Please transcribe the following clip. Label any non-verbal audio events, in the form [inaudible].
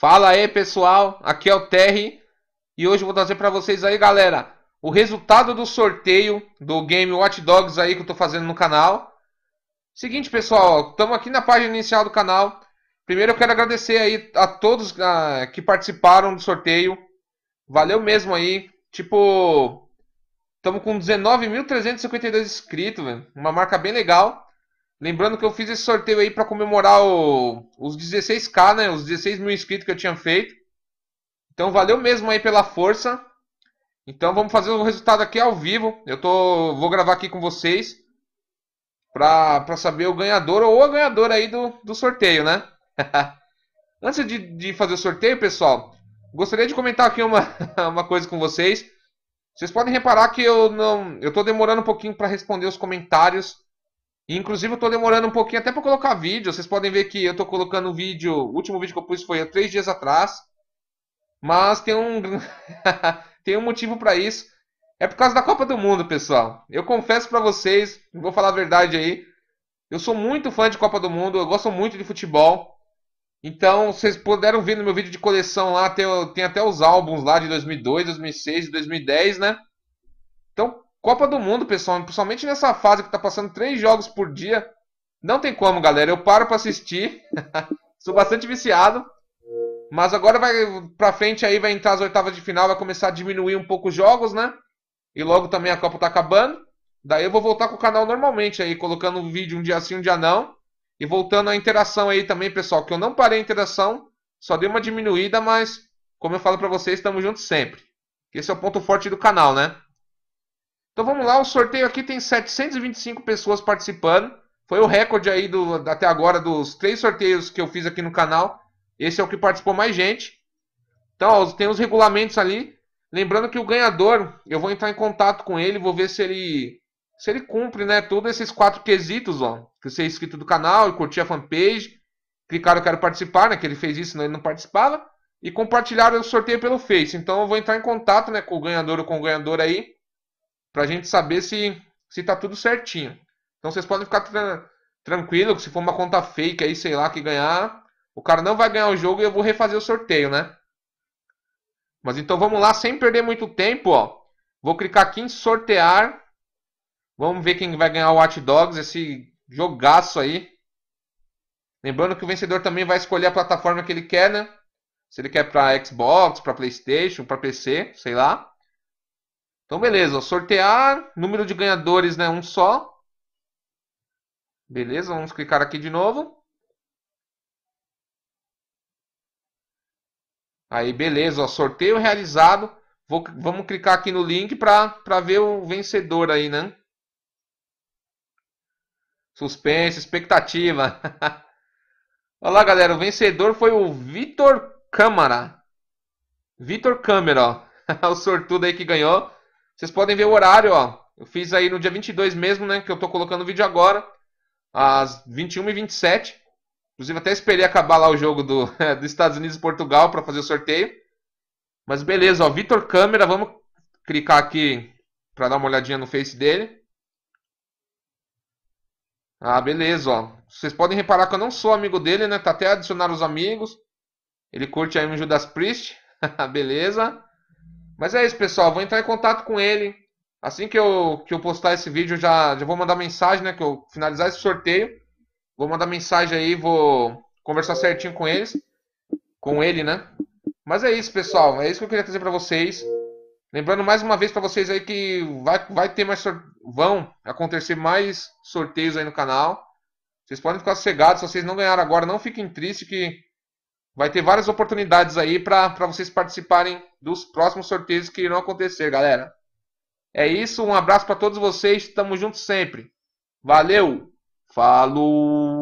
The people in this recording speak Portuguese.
Fala aí, pessoal. Aqui é o Terry e hoje eu vou trazer para vocês aí, galera, o resultado do sorteio do game Watch Dogs aí que eu tô fazendo no canal. Seguinte, pessoal, estamos aqui na página inicial do canal. Primeiro eu quero agradecer aí a todos ah, que participaram do sorteio. Valeu mesmo aí. Tipo, estamos com 19.352 inscritos, Uma marca bem legal. Lembrando que eu fiz esse sorteio aí para comemorar o, os 16k, né? Os 16 mil inscritos que eu tinha feito. Então valeu mesmo aí pela força. Então vamos fazer o resultado aqui ao vivo. Eu tô, vou gravar aqui com vocês para saber o ganhador ou a ganhadora aí do, do sorteio, né? [laughs] Antes de, de fazer o sorteio, pessoal, gostaria de comentar aqui uma, [laughs] uma coisa com vocês. Vocês podem reparar que eu não, eu tô demorando um pouquinho para responder os comentários Inclusive, eu tô demorando um pouquinho até para colocar vídeo. Vocês podem ver que eu tô colocando o vídeo. O último vídeo que eu pus foi há três dias atrás. Mas tem um. [laughs] tem um motivo para isso. É por causa da Copa do Mundo, pessoal. Eu confesso para vocês, vou falar a verdade aí. Eu sou muito fã de Copa do Mundo, eu gosto muito de futebol. Então, vocês puderam ver no meu vídeo de coleção lá, tem, tem até os álbuns lá de 2002, 2006 e 2010, né? Então, Copa do Mundo, pessoal, principalmente nessa fase que tá passando três jogos por dia, não tem como, galera. Eu paro para assistir. [laughs] Sou bastante viciado. Mas agora vai para frente aí vai entrar as oitavas de final, vai começar a diminuir um pouco os jogos, né? E logo também a Copa tá acabando. Daí eu vou voltar com o canal normalmente aí, colocando um vídeo um dia sim, um dia não. E voltando à interação aí também, pessoal, que eu não parei a interação, só dei uma diminuída, mas como eu falo para vocês, estamos juntos sempre. Esse é o ponto forte do canal, né? Então vamos lá, o sorteio aqui tem 725 pessoas participando. Foi o recorde aí do, até agora dos três sorteios que eu fiz aqui no canal. Esse é o que participou mais gente. Então, ó, tem os regulamentos ali. Lembrando que o ganhador, eu vou entrar em contato com ele, vou ver se ele se ele cumpre, né, todos esses quatro quesitos, ó, que ser é inscrito do canal e curtir a fanpage, clicar eu quero participar, né, que ele fez isso, ele não participava, e compartilhar o sorteio pelo Face. Então eu vou entrar em contato, né, com o ganhador ou com o ganhador aí para a gente saber se se tá tudo certinho. Então vocês podem ficar tra tranquilo que se for uma conta fake aí, sei lá, que ganhar, o cara não vai ganhar o jogo e eu vou refazer o sorteio, né? Mas então vamos lá, sem perder muito tempo, ó. Vou clicar aqui em sortear. Vamos ver quem vai ganhar o Watch Dogs, esse jogaço aí. Lembrando que o vencedor também vai escolher a plataforma que ele quer, né? Se ele quer para Xbox, para PlayStation, para PC, sei lá. Então, beleza. Sortear, número de ganhadores, né? Um só. Beleza, vamos clicar aqui de novo. Aí, beleza. Ó, sorteio realizado. Vou, vamos clicar aqui no link para ver o vencedor aí, né? Suspense, expectativa. [laughs] Olha lá, galera. O vencedor foi o Vitor Câmara. Vitor Câmara, ó. [laughs] o sortudo aí que ganhou. Vocês podem ver o horário, ó. Eu fiz aí no dia 22 mesmo, né? Que eu tô colocando o vídeo agora. Às 21h27. Inclusive até esperei acabar lá o jogo do, [laughs] dos Estados Unidos e Portugal para fazer o sorteio. Mas beleza, ó. Vitor Câmera, vamos clicar aqui para dar uma olhadinha no Face dele. Ah, beleza, ó. Vocês podem reparar que eu não sou amigo dele, né? Tá até adicionar os amigos. Ele curte aí um Judas Priest. [laughs] beleza. Mas é isso, pessoal. Vou entrar em contato com ele. Assim que eu, que eu postar esse vídeo, já, já vou mandar mensagem, né? Que eu finalizar esse sorteio. Vou mandar mensagem aí, vou conversar certinho com eles. Com ele, né? Mas é isso, pessoal. É isso que eu queria trazer para vocês. Lembrando mais uma vez para vocês aí que vai, vai ter mais vão acontecer mais sorteios aí no canal. Vocês podem ficar cegados. se vocês não ganharam agora, não fiquem tristes que vai ter várias oportunidades aí para vocês participarem dos próximos sorteios que irão acontecer, galera. É isso, um abraço para todos vocês, tamo junto sempre. Valeu, falou!